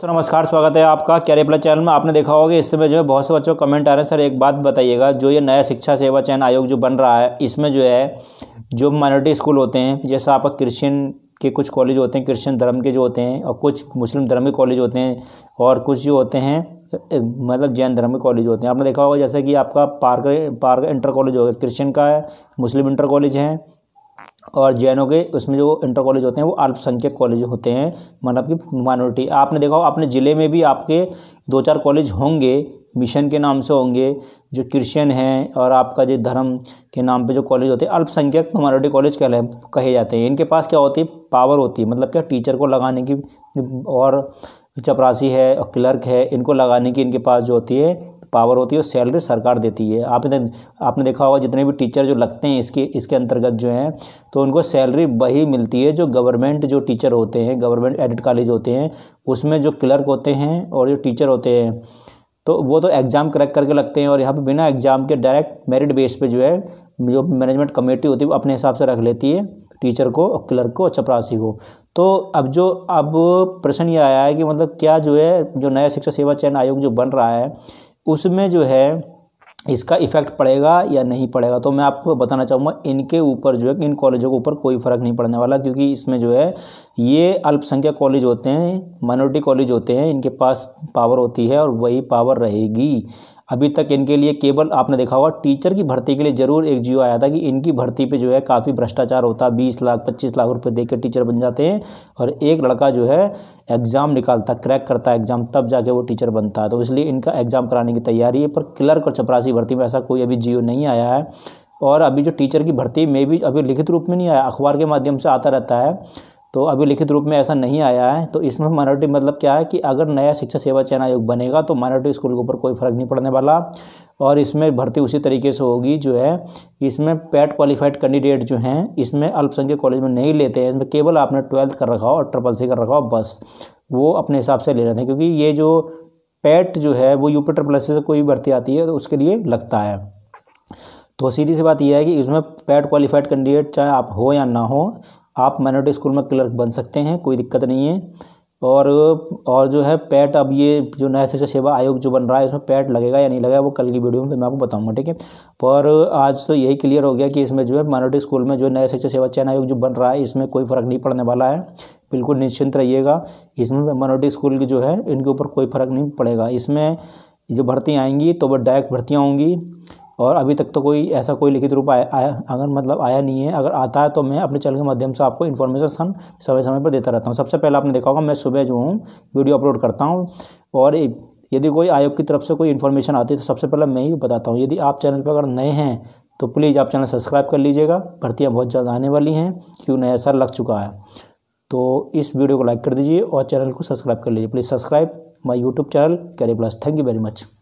दोस्तों नमस्कार स्वागत है आपका कैरियर प्लस चैनल में आपने देखा होगा इस समय जो है बहुत से बच्चों कमेंट आ रहे हैं सर एक बात बताइएगा जो ये नया शिक्षा सेवा चयन आयोग जो बन रहा है इसमें जो है जो माइनॉरिटी स्कूल होते हैं जैसा आपका क्रिश्चियन के कुछ कॉलेज होते हैं क्रिश्चियन धर्म के जो होते हैं और कुछ मुस्लिम धर्म के कॉलेज होते हैं और कुछ जो होते हैं मतलब जैन धर्म के कॉलेज होते हैं आपने देखा होगा जैसे कि आपका पार्क पार्क इंटर कॉलेज हो गया क्रिश्चियन का है मुस्लिम इंटर कॉलेज है और जैनों के उसमें जो इंटर कॉलेज होते हैं वो अल्पसंख्यक कॉलेज होते हैं मतलब कि माइनॉरिटी आपने देखा हो अपने ज़िले में भी आपके दो चार कॉलेज होंगे मिशन के नाम से होंगे जो क्रिश्चियन हैं और आपका जो धर्म के नाम पे जो कॉलेज होते हैं अल्पसंख्यक माइनॉरिटी कॉलेज कह कहे जाते हैं इनके पास क्या होती है पावर होती है मतलब क्या टीचर को लगाने की और चपरासी है और क्लर्क है इनको लगाने की इनके पास जो होती है पावर होती है वो सैलरी सरकार देती है आपने आपने देखा होगा जितने भी टीचर जो लगते हैं इसके इसके अंतर्गत जो हैं तो उनको सैलरी वही मिलती है जो गवर्नमेंट जो टीचर होते हैं गवर्नमेंट एडिड कॉलेज होते हैं उसमें जो क्लर्क होते हैं और जो टीचर होते हैं तो वो तो एग्ज़ाम क्रैक करके लगते हैं और यहाँ पर बिना एग्ज़ाम के डायरेक्ट मेरिट बेस पर जो है जो मैनेजमेंट कमेटी होती है वो अपने हिसाब से रख लेती है टीचर को क्लर्क को चपरासी को तो अब जो अब प्रश्न ये आया है कि मतलब क्या जो है जो नया शिक्षा सेवा चयन आयोग जो बन रहा है उसमें जो है इसका इफ़ेक्ट पड़ेगा या नहीं पड़ेगा तो मैं आपको बताना चाहूँगा इनके ऊपर जो है इन कॉलेजों के ऊपर कोई फ़र्क नहीं पड़ने वाला क्योंकि इसमें जो है ये अल्पसंख्यक कॉलेज होते हैं माइनॉरिटी कॉलेज होते हैं इनके पास पावर होती है और वही पावर रहेगी अभी तक इनके लिए केवल आपने देखा होगा टीचर की भर्ती के लिए ज़रूर एक जियो आया था कि इनकी भर्ती पे जो है काफ़ी भ्रष्टाचार होता है बीस लाख पच्चीस लाख रुपए देकर टीचर बन जाते हैं और एक लड़का जो है एग्ज़ाम निकालता क्रैक करता है एग्ज़ाम तब जाके वो टीचर बनता है तो इसलिए इनका एग्ज़ाम कराने की तैयारी है पर क्लर्क और चपरासी भर्ती में ऐसा कोई अभी जियो नहीं आया है और अभी जो टीचर की भर्ती में भी अभी लिखित रूप में नहीं आया अखबार के माध्यम से आता रहता है तो अभी लिखित रूप में ऐसा नहीं आया है तो इसमें माइनॉरिटी मतलब क्या है कि अगर नया शिक्षा सेवा चयन आयोग बनेगा तो माइनॉरिटी स्कूल के ऊपर कोई फर्क नहीं पड़ने वाला और इसमें भर्ती उसी तरीके से होगी जो है इसमें पैट क्वालिफाइड कैंडिडेट जो हैं इसमें अल्पसंख्यक कॉलेज में नहीं लेते हैं इसमें केवल आपने ट्वेल्थ कर रखा हो और ट्रिपल सी कर रखा हो बस वो अपने हिसाब से ले रहे थे क्योंकि ये जो पैट जो है वो यूपी ट्रिपल से कोई भर्ती आती है तो उसके लिए लगता है तो सीधी सी बात यह है कि इसमें पैट क्वालिफाइड कैंडिडेट चाहे आप हो या ना हो आप माइनॉरिटी स्कूल में क्लर्क बन सकते हैं कोई दिक्कत नहीं है और और जो है पैट अब ये जो नया शिक्षा सेवा आयोग जो बन रहा है इसमें पैट लगेगा या नहीं लगेगा वो कल की वीडियो में मैं आपको बताऊंगा ठीक है पर आज तो यही क्लियर हो गया कि इसमें जो है माइनॉरिटी स्कूल में जो नया शिक्षा सेवा चयन आयोग जो बन रहा है इसमें कोई फ़र्क नहीं पड़ने वाला है बिल्कुल निश्चिंत रहिएगा इसमें माइनॉरिटी स्कूल की जो है इनके ऊपर कोई फ़र्क नहीं पड़ेगा इसमें जो भर्ती आएंगी तो वह डायरेक्ट भर्तियाँ होंगी और अभी तक तो कोई ऐसा कोई लिखित रूप आया आया अगर मतलब आया नहीं है अगर आता है तो मैं अपने चैनल के माध्यम से आपको इन्फॉर्मेशन समय समय पर देता रहता हूँ सबसे पहले आपने देखा होगा मैं सुबह जो हूँ वीडियो अपलोड करता हूँ और यदि कोई आयोग की तरफ से कोई इन्फॉर्मेशन आती है तो सबसे पहले मैं ही बताता हूँ यदि आप चैनल पर अगर नए हैं तो प्लीज़ आप चैनल सब्सक्राइब कर लीजिएगा भर्तियाँ बहुत जल्द आने वाली हैं क्यों नया सर लग चुका है तो इस वीडियो को लाइक कर दीजिए और चैनल को सब्सक्राइब कर लीजिए please subscribe my YouTube channel Carry Plus thank you very much